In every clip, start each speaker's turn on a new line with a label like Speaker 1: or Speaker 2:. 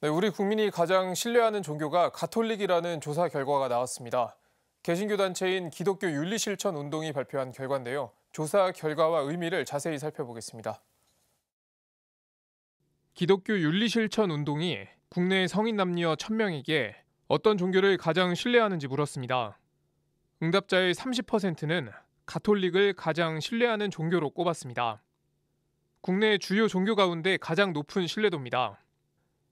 Speaker 1: 네, 우리 국민이 가장 신뢰하는 종교가 가톨릭이라는 조사 결과가 나왔습니다. 개신교 단체인 기독교 윤리실천 운동이 발표한 결과인데요. 조사 결과와 의미를 자세히 살펴보겠습니다. 기독교 윤리실천 운동이 국내 성인 남녀 1000명에게 어떤 종교를 가장 신뢰하는지 물었습니다. 응답자의 30%는 가톨릭을 가장 신뢰하는 종교로 꼽았습니다. 국내 주요 종교 가운데 가장 높은 신뢰도입니다.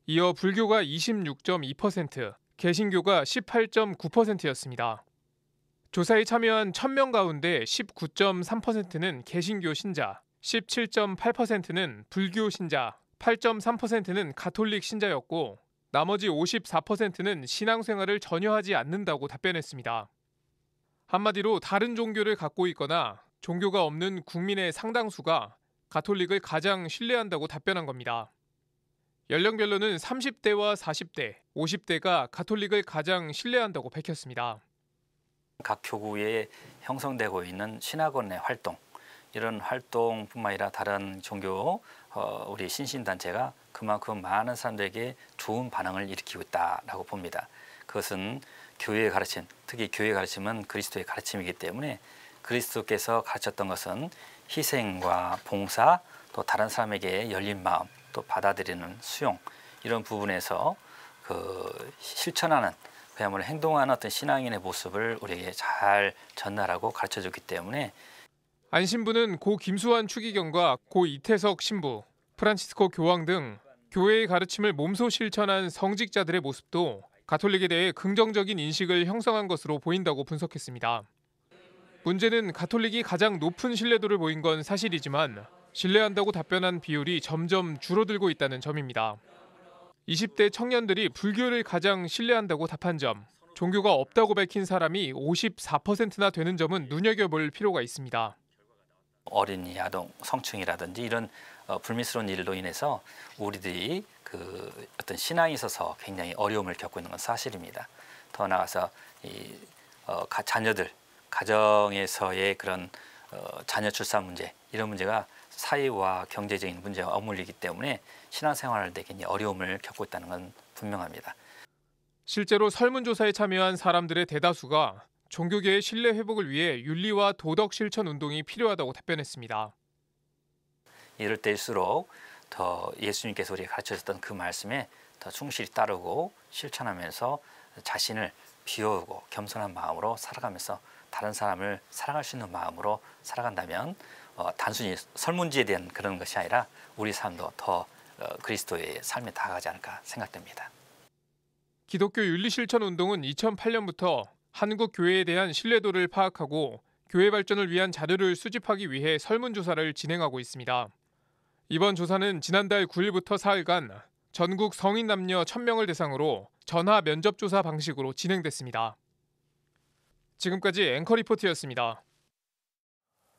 Speaker 1: 이어 불교가 26.2%, 개신교가 18.9%였습니다. 조사에 참여한 1000명 가운데 19.3%는 개신교 신자, 17.8%는 불교 신자, 8.3%는 가톨릭 신자였고 나머지 54%는 신앙생활을 전혀 하지 않는다고 답변했습니다. 한마디로 다른 종교를 갖고 있거나 종교가 없는 국민의 상당수가 가톨릭을 가장 신뢰한다고 답변한 겁니다. 연령별로는 30대와 40대, 50대가 가톨릭을 가장 신뢰한다고 밝혔습니다.
Speaker 2: 각 교구에 형성되고 있는 신학원의 활동, 이런 활동뿐만 아니라 다른 종교 어, 우리 신신단체가 그만큼 많은 사람들에게 좋은 반응을 일으키고 있다라고 봅니다. 그것은 교회의 가르침, 특히 교회의 가르침은 그리스도의 가르침이기 때문에 그리스도께서 가르쳤던 것은 희생과 봉사, 또 다른 사람에게 열린 마음, 또 받아들이는 수용 이런 부분에서 그 실천하는 그야말로 행동하는 어떤 신앙인의 모습을 우리에게 잘 전달하고 가르쳐줬기 때문에
Speaker 1: 안 신부는 고 김수환 추기경과 고 이태석 신부, 프란치스코 교황 등 교회의 가르침을 몸소 실천한 성직자들의 모습도 가톨릭에 대해 긍정적인 인식을 형성한 것으로 보인다고 분석했습니다. 문제는 가톨릭이 가장 높은 신뢰도를 보인 건 사실이지만 신뢰한다고 답변한 비율이 점점 줄어들고 있다는 점입니다. 20대 청년들이 불교를 가장 신뢰한다고 답한 점, 종교가 없다고 밝힌 사람이 54%나 되는 점은 눈여겨볼 필요가 있습니다. 어린이,
Speaker 2: 아동, 성충이라든지 이런 어, 불미스러운 일로 인해서 우리들이 그 어떤 신앙에 있어서 굉장히 어려움을 겪고 있는 건 사실입니다. 더 나아가서 이 어, 가, 자녀들 가정에서의 그런 어, 자녀 출산 문제 이런 문제가 사회와 경제적인 문제와 어물리기 때문에 신앙생활을 되기 어려움을 겪고 있다는 건 분명합니다.
Speaker 1: 실제로 설문조사에 참여한 사람들의 대다수가 종교계의 신뢰 회복을 위해 윤리와 도덕 실천 운동이 필요하다고 답변했습니다.
Speaker 2: 이럴 때일수록 더 예수님께서 우리에게 가르쳐줬던 그 말씀에 더 충실히 따르고 실천하면서 자신을 비워고 겸손한 마음으로 살아가면서 다른 사람을 사랑할 수 있는 마음으로 살아간다면 어, 단순히 설문지에 대한 그런 것이 아니라 우리 삶도 더 어, 그리스도의 삶에 다가가지 않을까 생각됩니다.
Speaker 1: 기독교 윤리실천 운동은 2008년부터 한국 교회에 대한 신뢰도를 파악하고 교회 발전을 위한 자료를 수집하기 위해 설문조사를 진행하고 있습니다. 이번 조사는 지난달 9일부터 4일간 전국 성인 남녀 1000명을 대상으로 전화 면접조사 방식으로 진행됐습니다. 지금까지 앵커 리포트였습니다.